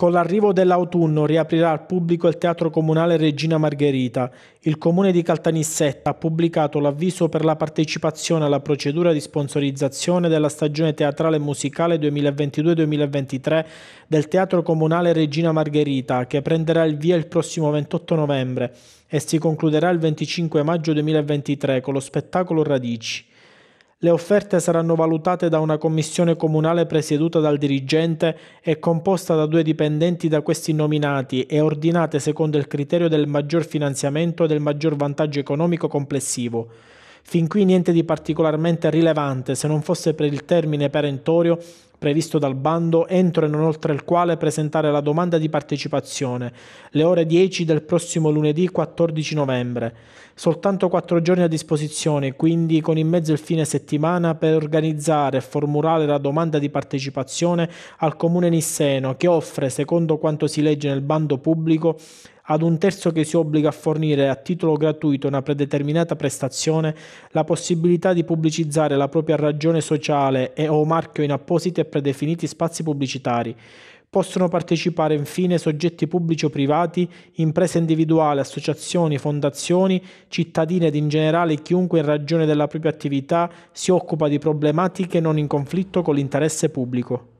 Con l'arrivo dell'autunno riaprirà al pubblico il Teatro Comunale Regina Margherita. Il comune di Caltanissetta ha pubblicato l'avviso per la partecipazione alla procedura di sponsorizzazione della stagione teatrale musicale 2022-2023 del Teatro Comunale Regina Margherita, che prenderà il via il prossimo 28 novembre e si concluderà il 25 maggio 2023 con lo spettacolo Radici. Le offerte saranno valutate da una commissione comunale presieduta dal dirigente e composta da due dipendenti da questi nominati e ordinate secondo il criterio del maggior finanziamento e del maggior vantaggio economico complessivo. Fin qui niente di particolarmente rilevante se non fosse per il termine perentorio previsto dal bando entro e non oltre il quale presentare la domanda di partecipazione, le ore 10 del prossimo lunedì 14 novembre. Soltanto quattro giorni a disposizione, quindi con in mezzo il fine settimana per organizzare e formulare la domanda di partecipazione al comune Nisseno che offre, secondo quanto si legge nel bando pubblico, ad un terzo che si obbliga a fornire a titolo gratuito una predeterminata prestazione la possibilità di pubblicizzare la propria ragione sociale e o marchio in appositi e predefiniti spazi pubblicitari. Possono partecipare infine soggetti pubblici o privati, imprese individuali, associazioni, fondazioni, cittadini ed in generale chiunque in ragione della propria attività si occupa di problematiche non in conflitto con l'interesse pubblico.